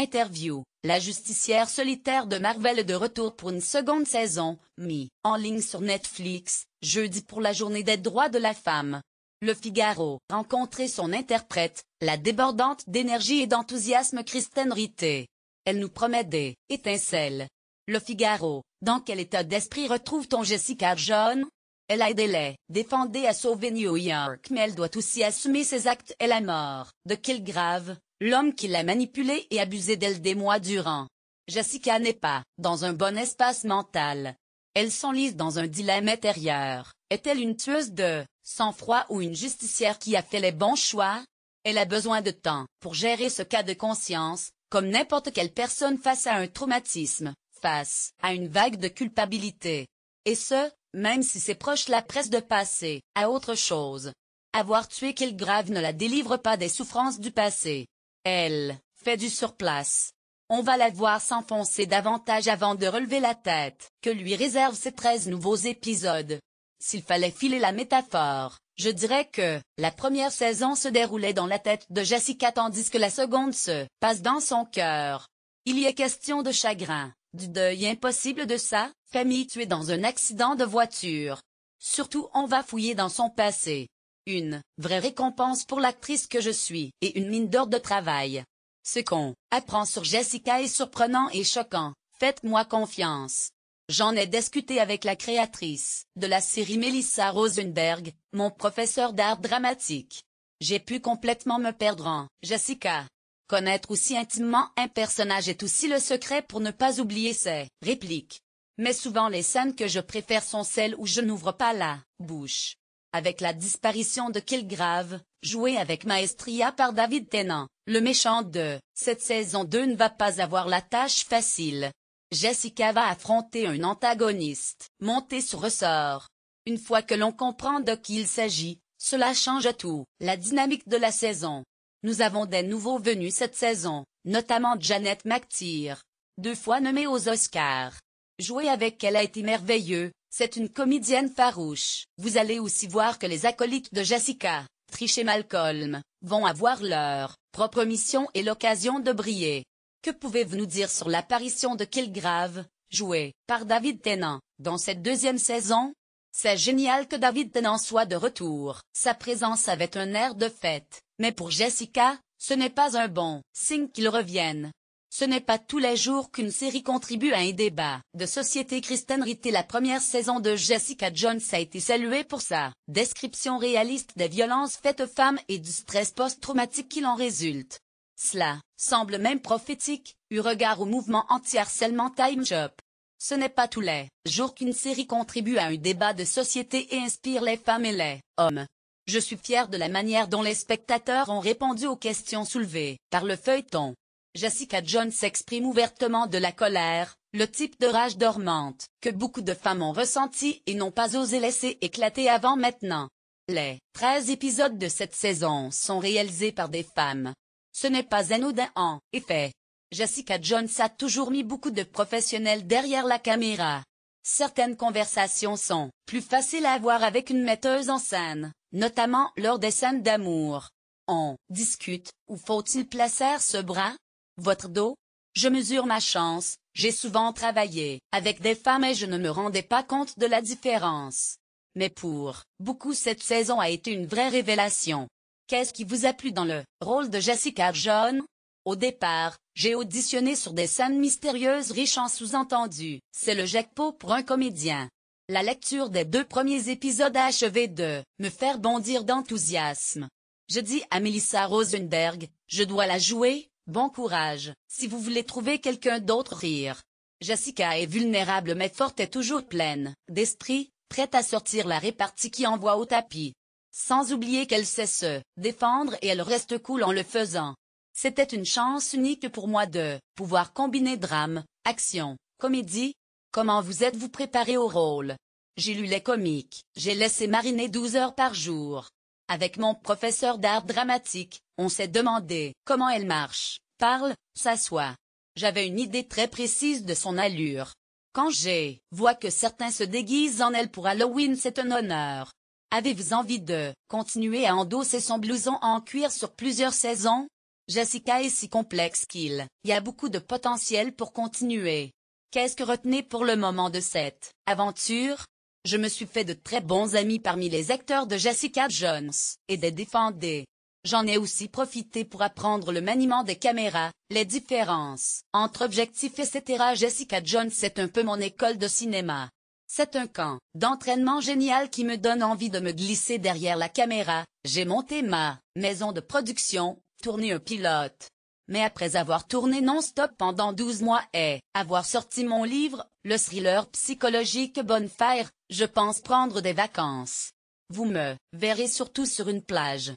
Interview. La justicière solitaire de Marvel de retour pour une seconde saison, mis en ligne sur Netflix, jeudi pour la journée des droits de la femme. Le Figaro rencontré son interprète, la débordante d'énergie et d'enthousiasme Christine Rité. Elle nous promet des étincelles. Le Figaro, dans quel état d'esprit retrouve ton Jessica John? Elle a aidé les défendait à sauver New York, mais elle doit aussi assumer ses actes et la mort de grave. L'homme qui l'a manipulée et abusée d'elle des mois durant. Jessica n'est pas dans un bon espace mental. Elle s'enlise dans un dilemme intérieur. Est-elle une tueuse de sang-froid ou une justicière qui a fait les bons choix? Elle a besoin de temps pour gérer ce cas de conscience, comme n'importe quelle personne face à un traumatisme, face à une vague de culpabilité. Et ce, même si ses proches la pressent de passer à autre chose. Avoir tué qu'il grave ne la délivre pas des souffrances du passé. Elle fait du surplace. On va la voir s'enfoncer davantage avant de relever la tête. Que lui réservent ces treize nouveaux épisodes S'il fallait filer la métaphore, je dirais que la première saison se déroulait dans la tête de Jessica tandis que la seconde se passe dans son cœur. Il y a question de chagrin, du deuil impossible de sa famille tuée dans un accident de voiture. Surtout on va fouiller dans son passé, une vraie récompense pour l'actrice que je suis, et une mine d'or de travail. Ce qu'on apprend sur Jessica est surprenant et choquant, faites-moi confiance. J'en ai discuté avec la créatrice de la série Melissa Rosenberg, mon professeur d'art dramatique. J'ai pu complètement me perdre en Jessica. Connaître aussi intimement un personnage est aussi le secret pour ne pas oublier ses répliques. Mais souvent les scènes que je préfère sont celles où je n'ouvre pas la bouche. Avec la disparition de Kilgrave, joué avec maestria par David Tennant, le méchant de cette saison 2 ne va pas avoir la tâche facile. Jessica va affronter un antagoniste, monté sur ressort. Une fois que l'on comprend de qui il s'agit, cela change tout, la dynamique de la saison. Nous avons des nouveaux venus cette saison, notamment Janet McTeer, deux fois nommée aux Oscars. Jouer avec elle a été merveilleux, c'est une comédienne farouche. Vous allez aussi voir que les acolytes de Jessica, Trish Malcolm, vont avoir leur propre mission et l'occasion de briller. Que pouvez-vous nous dire sur l'apparition de Kilgrave, joué par David Tennant, dans cette deuxième saison? C'est génial que David Tennant soit de retour. Sa présence avait un air de fête, mais pour Jessica, ce n'est pas un bon signe qu'il revienne. Ce n'est pas tous les jours qu'une série contribue à un débat. De société Kristen Ritt la première saison de Jessica Jones a été saluée pour sa description réaliste des violences faites aux femmes et du stress post-traumatique qui en résulte. Cela semble même prophétique, eu regard au mouvement anti-harcèlement Time Shop. Ce n'est pas tous les jours qu'une série contribue à un débat de société et inspire les femmes et les hommes. Je suis fier de la manière dont les spectateurs ont répondu aux questions soulevées par le feuilleton. Jessica Jones s'exprime ouvertement de la colère, le type de rage dormante que beaucoup de femmes ont ressenti et n'ont pas osé laisser éclater avant maintenant. Les 13 épisodes de cette saison sont réalisés par des femmes. Ce n'est pas anodin en effet. Jessica Jones a toujours mis beaucoup de professionnels derrière la caméra. Certaines conversations sont plus faciles à avoir avec une metteuse en scène, notamment lors des scènes d'amour. On discute, où faut-il placer ce bras votre dos Je mesure ma chance, j'ai souvent travaillé avec des femmes et je ne me rendais pas compte de la différence. Mais pour beaucoup cette saison a été une vraie révélation. Qu'est-ce qui vous a plu dans le rôle de Jessica john Au départ, j'ai auditionné sur des scènes mystérieuses riches en sous-entendus. C'est le jackpot pour un comédien. La lecture des deux premiers épisodes a achevé de me faire bondir d'enthousiasme. Je dis à Melissa Rosenberg, je dois la jouer, Bon courage, si vous voulez trouver quelqu'un d'autre rire. Jessica est vulnérable mais forte et toujours pleine d'esprit, prête à sortir la répartie qui envoie au tapis. Sans oublier qu'elle sait se défendre et elle reste cool en le faisant. C'était une chance unique pour moi de pouvoir combiner drame, action, comédie. Comment vous êtes-vous préparé au rôle J'ai lu les comiques, j'ai laissé mariner douze heures par jour. Avec mon professeur d'art dramatique, on s'est demandé comment elle marche, parle, s'assoit. J'avais une idée très précise de son allure. Quand j'ai vois que certains se déguisent en elle pour Halloween, c'est un honneur. Avez-vous envie de continuer à endosser son blouson en cuir sur plusieurs saisons Jessica est si complexe qu'il y a beaucoup de potentiel pour continuer. Qu'est-ce que retenez pour le moment de cette aventure je me suis fait de très bons amis parmi les acteurs de Jessica Jones et des défendés. J'en ai aussi profité pour apprendre le maniement des caméras, les différences entre objectifs etc. Jessica Jones c'est un peu mon école de cinéma. C'est un camp d'entraînement génial qui me donne envie de me glisser derrière la caméra. J'ai monté ma maison de production, tourné un pilote. Mais après avoir tourné non-stop pendant 12 mois et avoir sorti mon livre, le thriller psychologique Bonfire, je pense prendre des vacances. Vous me verrez surtout sur une plage.